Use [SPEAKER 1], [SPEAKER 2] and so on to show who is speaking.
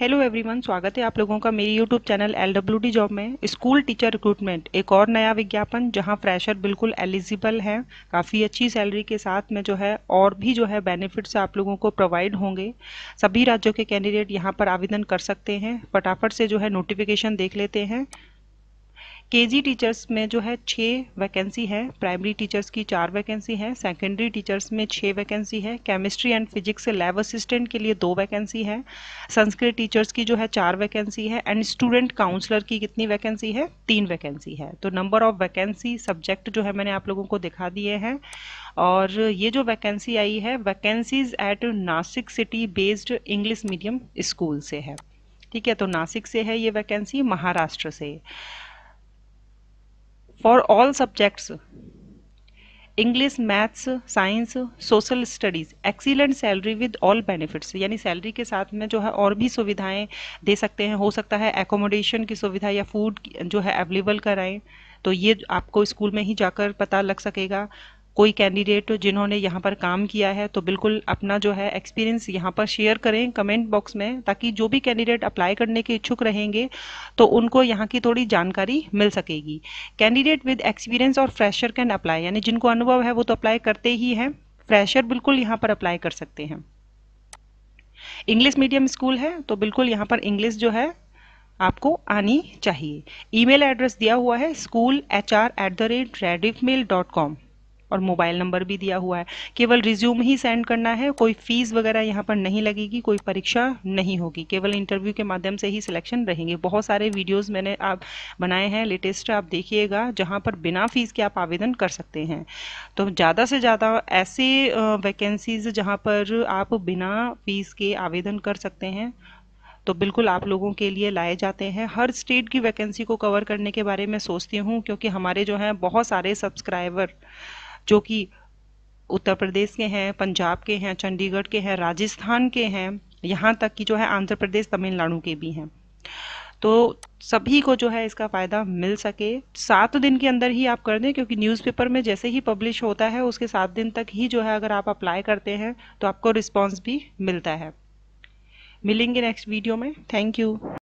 [SPEAKER 1] hello everyone स्वागत है आप लोगों का मेरी YouTube channel L W D job में स्कूल टीचर रिक्रूटमेंट एक और नया विज्ञापन जहां फ्रेशर बिल्कुल एलिजिबल है काफ़ी अच्छी सैलरी के साथ में जो है और भी जो है बेनिफिट्स आप लोगों को प्रोवाइड होंगे सभी राज्यों के कैंडिडेट यहां पर आवेदन कर सकते हैं फटाफट से जो है नोटिफिकेशन देख लेते हैं केजी टीचर्स में जो है छः वैकेंसी है प्राइमरी टीचर्स की चार वैकेंसी है सेकेंडरी टीचर्स में छः वैकेंसी है chemistry and physics lab assistant के लिए दो वैकेंसी है संस्कृत टीचर्स की जो है चार वैकेंसी है एंड स्टूडेंट काउंसलर की कितनी वैकेंसी है तीन वैकेंसी है तो नंबर ऑफ वैकेंसी सब्जेक्ट जो है मैंने आप लोगों को दिखा दिए हैं और ये जो वैकेंसी आई है vacancies at Nashik city based English medium school से है ठीक है तो नासिक से है ये वैकेंसी महाराष्ट्र से for all subjects English maths science social studies excellent salary with all benefits यानी सैलरी के साथ में जो है और भी सुविधाएं दे सकते हैं हो सकता है एकोमोडेशन की सुविधा या फूड जो है अवेलेबल कराएं तो ये आपको स्कूल में ही जाकर पता लग सकेगा कोई कैंडिडेट जिन्होंने यहाँ पर काम किया है तो बिल्कुल अपना जो है एक्सपीरियंस यहाँ पर शेयर करें कमेंट बॉक्स में ताकि जो भी कैंडिडेट अप्लाई करने के इच्छुक रहेंगे तो उनको यहाँ की थोड़ी जानकारी मिल सकेगी कैंडिडेट विद एक्सपीरियंस और फ्रेशर कैन अप्लाई यानी जिनको अनुभव है वो तो अप्लाई करते ही हैं फ्रेशर बिल्कुल यहाँ पर अप्लाई कर सकते हैं इंग्लिश मीडियम स्कूल है तो बिल्कुल यहाँ पर इंग्लिश जो है आपको आनी चाहिए ईमेल एड्रेस दिया हुआ है school H R at the rate Rediff mail dot com और मोबाइल नंबर भी दिया हुआ है केवल रिज्यूम ही सेंड करना है कोई फीस वगैरह यहाँ पर नहीं लगेगी कोई परीक्षा नहीं होगी केवल इंटरव्यू के माध्यम से ही सिलेक्शन रहेंगे बहुत सारे वीडियोस मैंने आप बनाए हैं लेटेस्ट आप देखिएगा जहाँ पर बिना फीस के आप आवेदन कर सकते हैं तो ज़्यादा से ज़्यादा ऐसे वैकेंसीज जहाँ पर आप बिना फीस के आवेदन कर सकते हैं तो बिल्कुल आप लोगों के लिए लाए जाते हैं हर स्टेट की वैकेंसी को कवर करने के बारे में सोचती हूँ क्योंकि हमारे जो हैं बहुत सारे सब्सक्राइबर जो कि उत्तर प्रदेश के हैं पंजाब के हैं चंडीगढ़ के हैं राजस्थान के हैं यहाँ तक कि जो है आंध्र प्रदेश तमिलनाडु के भी हैं तो सभी को जो है इसका फ़ायदा मिल सके सात दिन के अंदर ही आप कर दें क्योंकि न्यूज़पेपर में जैसे ही पब्लिश होता है उसके सात दिन तक ही जो है अगर आप अप्लाई करते हैं तो आपको रिस्पॉन्स भी मिलता है मिलेंगे नेक्स्ट वीडियो में थैंक यू